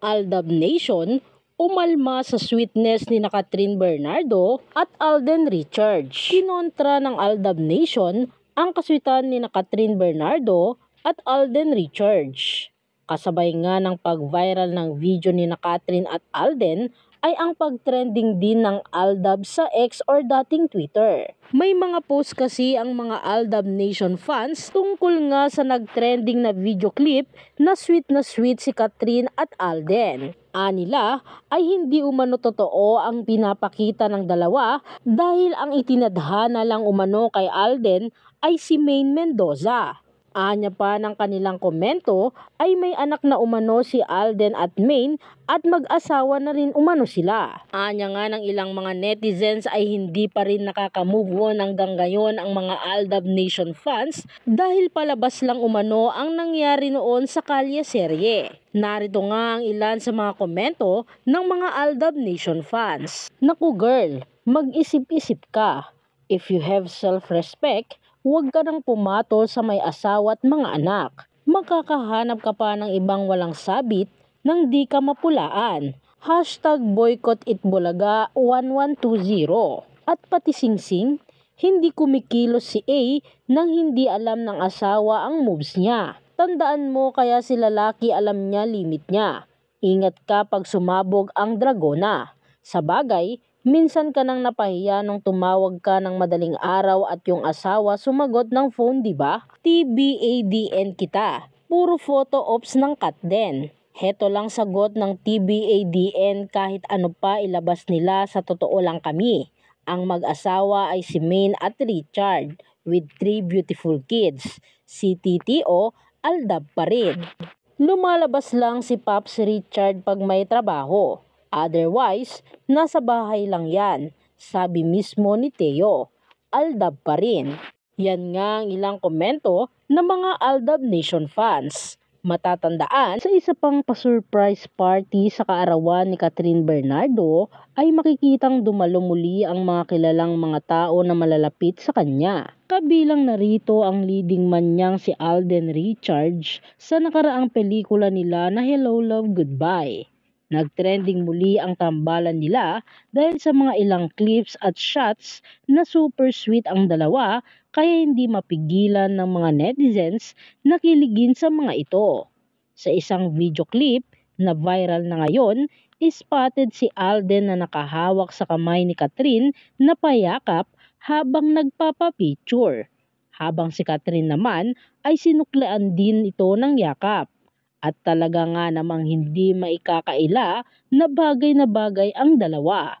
Aldab Nation umalma sa sweetness ni na Catherine Bernardo at Alden Richards. Kinontra ng Aldab Nation ang kaswitan ni na Catherine Bernardo at Alden Richards. Kasabay nga ng pag-viral ng video ni na Catherine at Alden ay ang pag-trending din ng Aldab sa X or dating Twitter. May mga post kasi ang mga Aldab Nation fans tungkol nga sa nag-trending na video clip na sweet na sweet si Katrin at Alden. Anila ay hindi umano totoo ang pinapakita ng dalawa dahil ang itinadhana lang umano kay Alden ay si Maine Mendoza. Anya pa ng kanilang komento ay may anak na umano si Alden at Maine at mag-asawa na rin umano sila. Anya nga ng ilang mga netizens ay hindi pa rin nakakamove on hanggang ngayon ang mga Aldab Nation fans dahil palabas lang umano ang nangyari noon sa Kalya serye. Narito nga ang ilan sa mga komento ng mga Aldab Nation fans. Naku girl, mag-isip-isip ka. If you have self-respect, huwag ka nang pumatol sa may asawa at mga anak. Makakahanap ka pa ng ibang walang sabit nang di ka mapulaan. Hashtag boycott itbulaga 1120. At pati singsing, hindi kumikilos si A nang hindi alam ng asawa ang moves niya. Tandaan mo kaya si lalaki alam niya limit niya. Ingat ka pag sumabog ang dragona. Sa bagay, Minsan ka nang napahiya nung tumawag ka ng madaling araw at yung asawa sumagot ng phone, di ba? TBADN kita. Puro photo ops ng cut din. Heto lang sagot ng TBADN kahit ano pa ilabas nila sa totoo lang kami. Ang mag-asawa ay si Maine at Richard with three beautiful kids. Si TTO, aldab pa rin. Lumalabas lang si Pops Richard pag may trabaho Otherwise, nasa bahay lang yan, sabi mismo ni Teo. Aldab pa rin. Yan nga ang ilang komento ng mga Aldab Nation fans. Matatandaan, sa isa pang pa-surprise party sa kaarawan ni Catherine Bernardo ay makikitang dumalo muli ang mga kilalang mga tao na malalapit sa kanya. Kabilang narito ang leading man niyang si Alden Richards sa nakaraang pelikula nila na Hello Love Goodbye. Nagtrending muli ang tambalan nila dahil sa mga ilang clips at shots na super sweet ang dalawa kaya hindi mapigilan ng mga netizens na kiligin sa mga ito. Sa isang video clip na viral na ngayon, spotted si Alden na nakahawak sa kamay ni Katrin na payakap habang nagpapapicture. Habang si Katrin naman ay sinuklaan din ito ng yakap at talaga nga namang hindi maikakaila na bagay na bagay ang dalawa.